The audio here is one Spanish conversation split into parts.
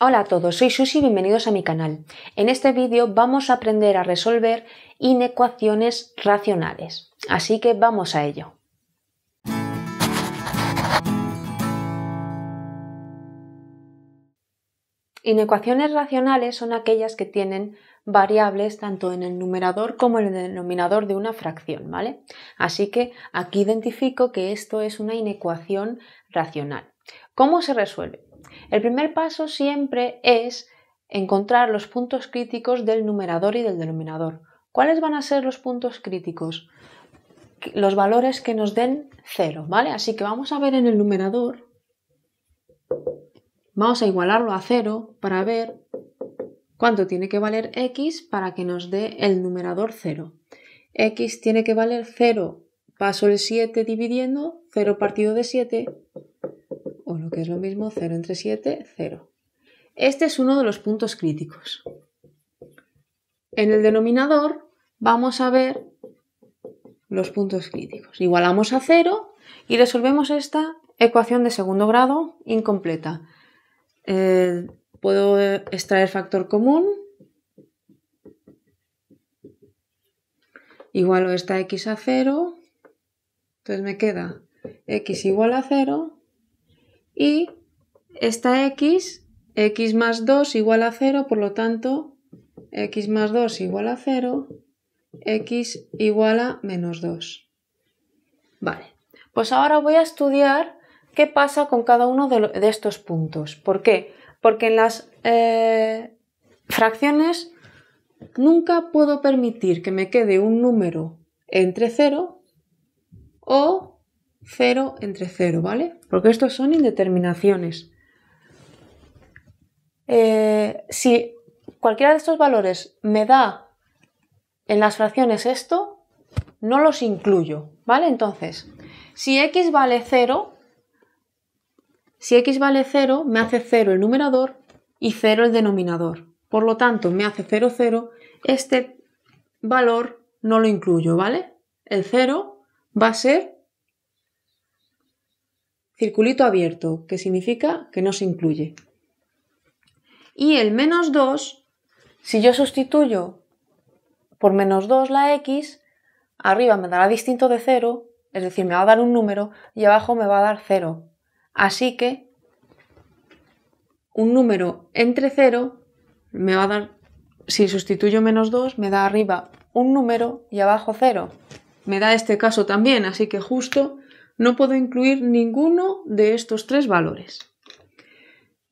Hola a todos, soy Susi y bienvenidos a mi canal. En este vídeo vamos a aprender a resolver inecuaciones racionales, así que vamos a ello. Inecuaciones racionales son aquellas que tienen variables tanto en el numerador como en el denominador de una fracción, ¿vale? Así que aquí identifico que esto es una inecuación racional. ¿Cómo se resuelve? El primer paso siempre es encontrar los puntos críticos del numerador y del denominador. ¿Cuáles van a ser los puntos críticos? Los valores que nos den cero, ¿vale? Así que vamos a ver en el numerador, vamos a igualarlo a cero para ver cuánto tiene que valer x para que nos dé el numerador 0. x tiene que valer 0, paso el 7 dividiendo, 0 partido de 7, lo que es lo mismo 0 entre 7, 0. Este es uno de los puntos críticos. En el denominador vamos a ver los puntos críticos. Igualamos a 0 y resolvemos esta ecuación de segundo grado incompleta. Eh, puedo extraer factor común. Igualo esta x a 0. Entonces me queda x igual a 0 y esta x, x más 2 igual a 0, por lo tanto, x más 2 igual a 0, x igual a menos 2. Vale, pues ahora voy a estudiar qué pasa con cada uno de, estos puntos. ¿Por qué? Porque en las eh, fracciones nunca puedo permitir que me quede un número entre 0 o 0 entre 0, ¿vale? Porque estos son indeterminaciones. Eh, si cualquiera de estos valores me da en las fracciones esto, no los incluyo, ¿vale? Entonces, si x vale 0, si x vale 0, me hace 0 el numerador y 0 el denominador. Por lo tanto, me hace 0, 0. Este valor no lo incluyo, ¿vale? El 0 va a ser circulito abierto, que significa que no se incluye. Y el menos 2, si yo sustituyo por menos 2 la x, arriba me dará distinto de 0, es decir, me va a dar un número y abajo me va a dar 0. Así que un número entre 0 me va a dar, si sustituyo menos 2, me da arriba un número y abajo 0. Me da este caso también, así que justo no puedo incluir ninguno de estos tres valores.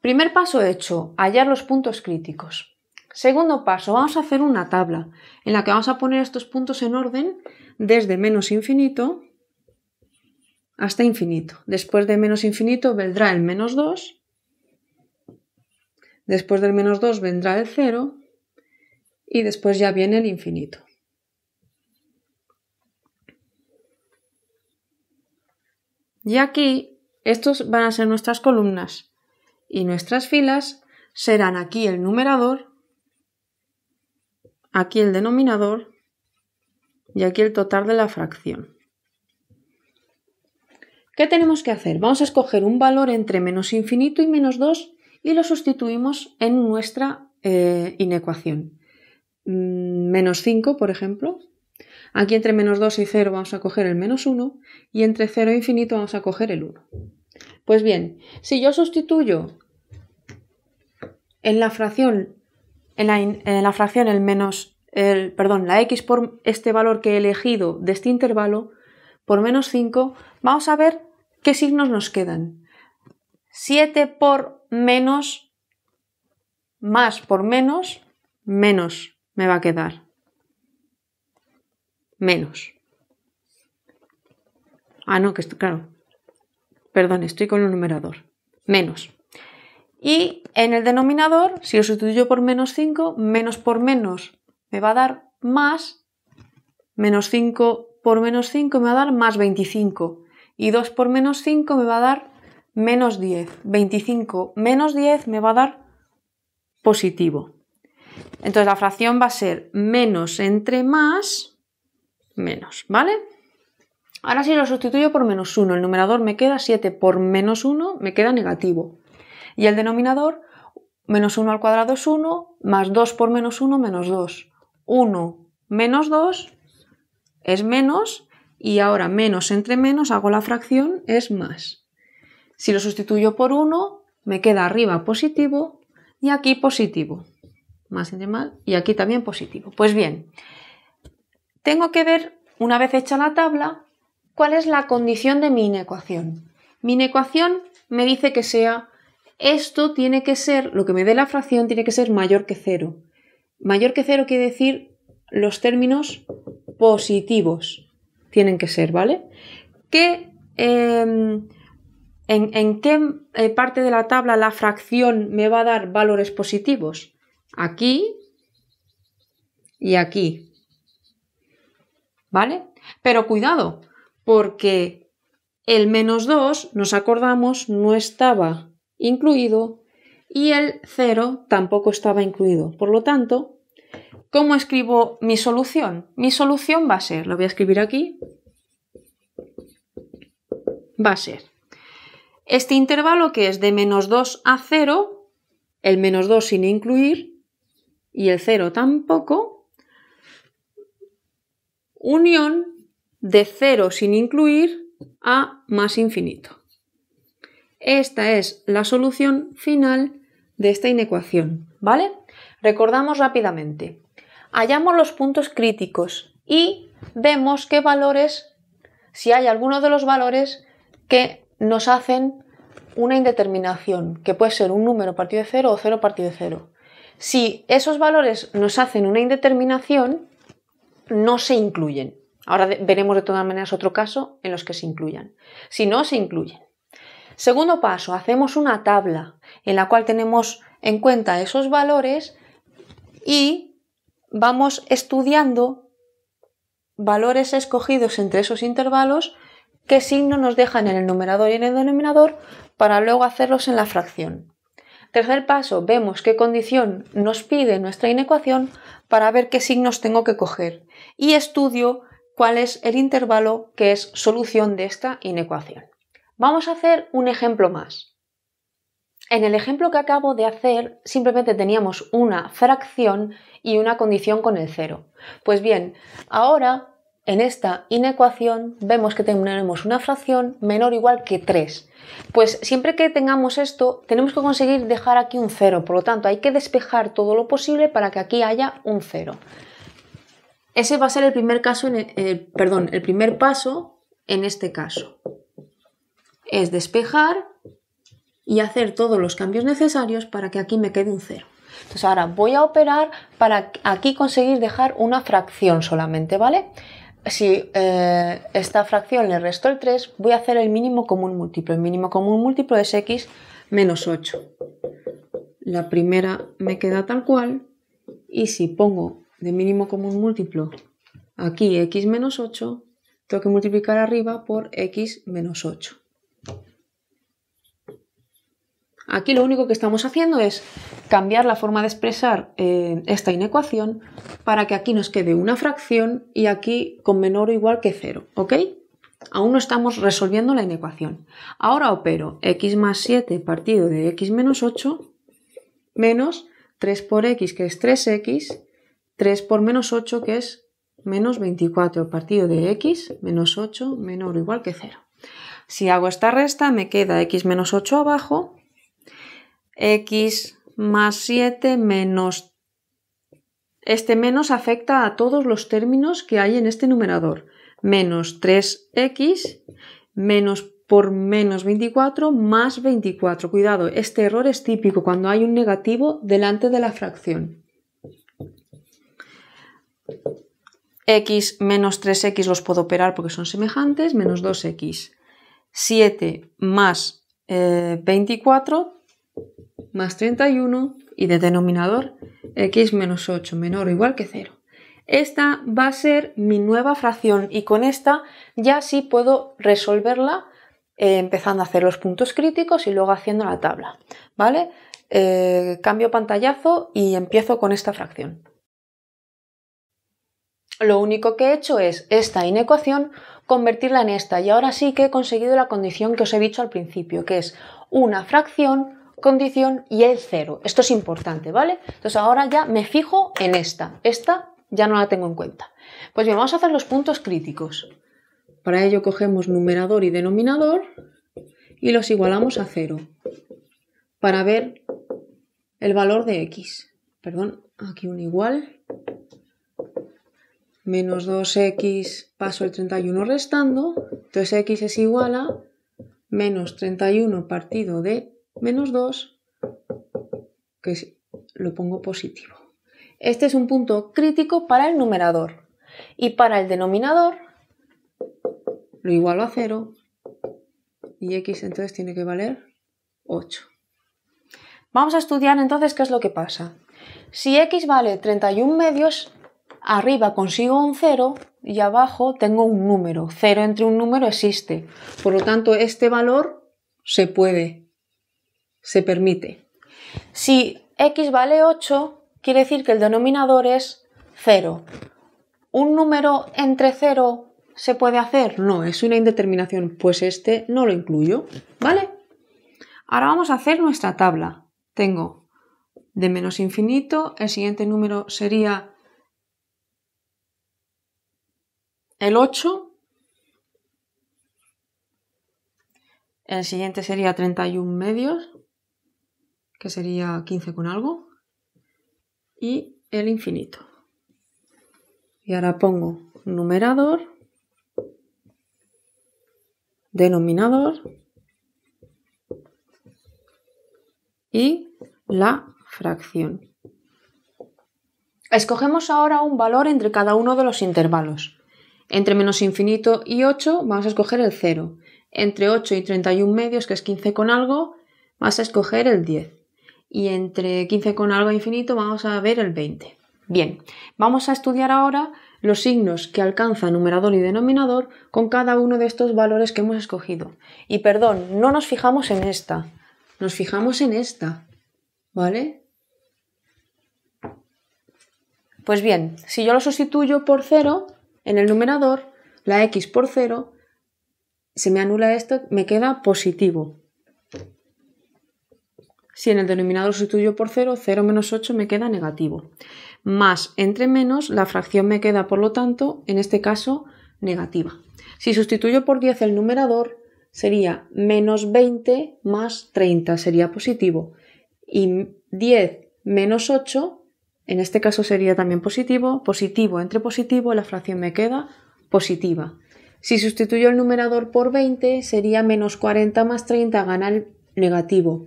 Primer paso hecho, hallar los puntos críticos. Segundo paso, vamos a hacer una tabla en la que vamos a poner estos puntos en orden desde menos infinito hasta infinito. Después de menos infinito vendrá el menos 2, después del menos 2 vendrá el 0 y después ya viene el infinito. Y aquí, estos van a ser nuestras columnas y nuestras filas serán aquí el numerador, aquí el denominador y aquí el total de la fracción. ¿Qué tenemos que hacer? Vamos a escoger un valor entre menos infinito y menos 2 y lo sustituimos en nuestra eh, inecuación. Mm, menos 5, por ejemplo, Aquí entre menos 2 y 0 vamos a coger el menos 1 y entre 0 e infinito vamos a coger el 1. Pues bien, si yo sustituyo en la fracción, en la, fracción el menos, el, perdón, la x por este valor que he elegido de este intervalo, por menos 5, vamos a ver qué signos nos quedan. 7 por menos, más por menos, menos me va a quedar menos. Ah, no, que esto, claro. Perdón, estoy con el numerador. Menos. Y en el denominador, si lo sustituyo por menos 5, menos por menos me va a dar más. Menos 5 por menos 5 me va a dar más 25. Y 2 por menos 5 me va a dar menos 10. 25 menos 10 me va a dar positivo. Entonces la fracción va a ser menos entre más menos, ¿vale? Ahora si lo sustituyo por menos 1, el numerador me queda 7 por menos 1, me queda negativo. Y el denominador, menos 1 al cuadrado es 1, más 2 por menos 1, menos 2. 1 menos 2 es menos, y ahora menos entre menos, hago la fracción, es más. Si lo sustituyo por 1, me queda arriba positivo y aquí positivo. Más entre más, y aquí también positivo. Pues bien, tengo que ver, una vez hecha la tabla, cuál es la condición de mi inecuación. Mi inecuación me dice que sea esto tiene que ser, lo que me dé la fracción tiene que ser mayor que cero. Mayor que cero quiere decir los términos positivos tienen que ser, ¿vale? ¿Qué, em, en, qué eh, parte de la tabla la fracción me va a dar valores positivos? Aquí y aquí. ¿vale? Pero cuidado, porque el menos 2, nos acordamos, no estaba incluido y el 0 tampoco estaba incluido. Por lo tanto, ¿cómo escribo mi solución? Mi solución va a ser, lo voy a escribir aquí, va a ser este intervalo que es de menos 2 a 0, el menos 2 sin incluir y el 0 tampoco, unión de cero sin incluir a más infinito. Esta es la solución final de esta inecuación, ¿vale? Recordamos rápidamente. Hallamos los puntos críticos y vemos qué valores, si hay alguno de los valores que nos hacen una indeterminación, que puede ser un número partido de cero o cero partido de cero. Si esos valores nos hacen una indeterminación, no se incluyen. Ahora veremos de todas maneras otro caso en los que se incluyan. Si no, se incluyen. Segundo paso, hacemos una tabla en la cual tenemos en cuenta esos valores y vamos estudiando valores escogidos entre esos intervalos, qué signo nos dejan en el numerador y en el denominador para luego hacerlos en la fracción. Tercer paso, vemos qué condición nos pide nuestra inecuación para ver qué signos tengo que coger y estudio cuál es el intervalo que es solución de esta inecuación. Vamos a hacer un ejemplo más. En el ejemplo que acabo de hacer simplemente teníamos una fracción y una condición con el cero. Pues bien, ahora en esta inecuación vemos que tenemos una fracción menor o igual que 3. Pues siempre que tengamos esto, tenemos que conseguir dejar aquí un 0. Por lo tanto, hay que despejar todo lo posible para que aquí haya un 0. Ese va a ser el primer, caso eh, perdón, el primer paso en este caso. Es despejar y hacer todos los cambios necesarios para que aquí me quede un 0. Entonces ahora voy a operar para aquí conseguir dejar una fracción solamente, ¿vale? si eh, esta fracción le resto el 3, voy a hacer el mínimo común múltiplo. El mínimo común múltiplo es x menos 8. La primera me queda tal cual y si pongo de mínimo común múltiplo aquí x menos 8, tengo que multiplicar arriba por x menos 8. Aquí lo único que estamos haciendo es cambiar la forma de expresar eh, esta inecuación para que aquí nos quede una fracción y aquí con menor o igual que 0, ¿ok? Aún no estamos resolviendo la inecuación. Ahora opero x más 7 partido de x menos 8 menos 3 por x que es 3x, 3 por menos 8 que es menos 24 partido de x menos 8 menor o igual que 0. Si hago esta resta me queda x menos 8 abajo x más 7 menos... Este menos afecta a todos los términos que hay en este numerador. Menos 3x menos por menos 24 más 24. Cuidado, este error es típico cuando hay un negativo delante de la fracción. x menos 3x los puedo operar porque son semejantes, menos 2x. 7 más 24 eh, más 31 y de denominador x menos 8 menor o igual que 0. Esta va a ser mi nueva fracción y con esta ya sí puedo resolverla eh, empezando a hacer los puntos críticos y luego haciendo la tabla. ¿Vale? Eh, cambio pantallazo y empiezo con esta fracción. Lo único que he hecho es esta inecuación convertirla en esta y ahora sí que he conseguido la condición que os he dicho al principio, que es una fracción condición y el cero. Esto es importante, ¿vale? Entonces ahora ya me fijo en esta. Esta ya no la tengo en cuenta. Pues bien, vamos a hacer los puntos críticos. Para ello cogemos numerador y denominador y los igualamos a cero para ver el valor de x. Perdón, aquí un igual. Menos 2x paso el 31 restando. Entonces x es igual a menos 31 partido de menos 2, que lo pongo positivo. Este es un punto crítico para el numerador. Y para el denominador, lo igualo a 0. Y x entonces tiene que valer 8. Vamos a estudiar entonces qué es lo que pasa. Si x vale 31 medios, arriba consigo un 0 y abajo tengo un número. 0 entre un número existe. Por lo tanto, este valor se puede se permite. Si x vale 8, quiere decir que el denominador es 0. ¿Un número entre 0 se puede hacer? No, es una indeterminación, pues este no lo incluyo, ¿vale? Ahora vamos a hacer nuestra tabla. Tengo de menos infinito, el siguiente número sería el 8, el siguiente sería 31 medios, que sería 15 con algo, y el infinito. Y ahora pongo numerador, denominador y la fracción. Escogemos ahora un valor entre cada uno de los intervalos. Entre menos infinito y 8 vamos a escoger el 0. Entre 8 y 31 medios, que es 15 con algo, vas a escoger el 10 y entre 15 con algo infinito vamos a ver el 20. Bien, vamos a estudiar ahora los signos que alcanza numerador y denominador con cada uno de estos valores que hemos escogido. Y perdón, no nos fijamos en esta, nos fijamos en esta, ¿vale? Pues bien, si yo lo sustituyo por 0 en el numerador, la x por 0, se me anula esto, me queda positivo. Si en el denominador sustituyo por 0, 0 menos 8 me queda negativo. Más entre menos, la fracción me queda, por lo tanto, en este caso, negativa. Si sustituyo por 10 el numerador, sería menos 20 más 30, sería positivo. Y 10 menos 8, en este caso sería también positivo. Positivo entre positivo, la fracción me queda positiva. Si sustituyo el numerador por 20, sería menos 40 más 30, gana negativo.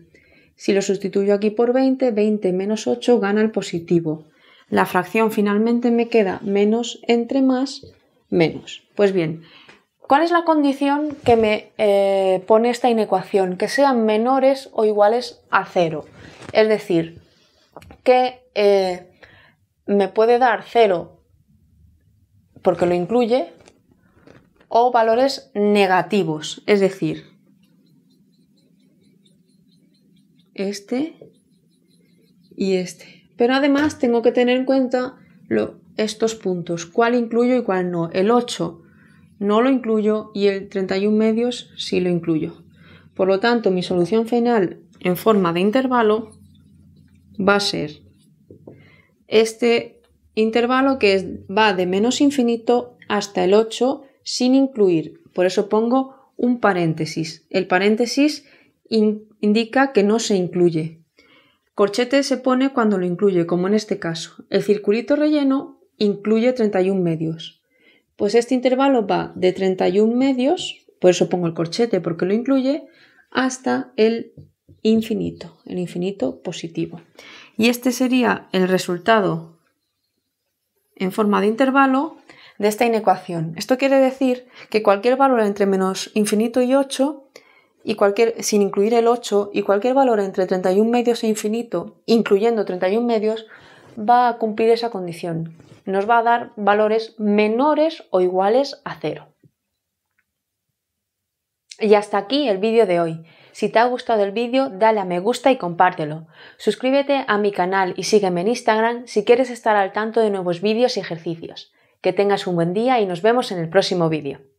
Si lo sustituyo aquí por 20, 20 menos 8 gana el positivo. La fracción finalmente me queda menos entre más menos. Pues bien, ¿cuál es la condición que me eh, pone esta inecuación? Que sean menores o iguales a cero. Es decir, que eh, me puede dar cero porque lo incluye o valores negativos. Es decir, este y este. Pero además tengo que tener en cuenta estos puntos, cuál incluyo y cuál no. El 8 no lo incluyo y el 31 medios sí lo incluyo. Por lo tanto, mi solución final en forma de intervalo va a ser este intervalo que va de menos infinito hasta el 8 sin incluir. Por eso pongo un paréntesis. El paréntesis indica que no se incluye. Corchete se pone cuando lo incluye, como en este caso. El circulito relleno incluye 31 medios. Pues este intervalo va de 31 medios, por eso pongo el corchete porque lo incluye, hasta el infinito, el infinito positivo. Y este sería el resultado en forma de intervalo de esta inecuación. Esto quiere decir que cualquier valor entre menos infinito y 8 y cualquier, sin incluir el 8, y cualquier valor entre 31 medios e infinito, incluyendo 31 medios, va a cumplir esa condición. Nos va a dar valores menores o iguales a cero. Y hasta aquí el vídeo de hoy. Si te ha gustado el vídeo, dale a me gusta y compártelo. Suscríbete a mi canal y sígueme en Instagram si quieres estar al tanto de nuevos vídeos y ejercicios. Que tengas un buen día y nos vemos en el próximo vídeo.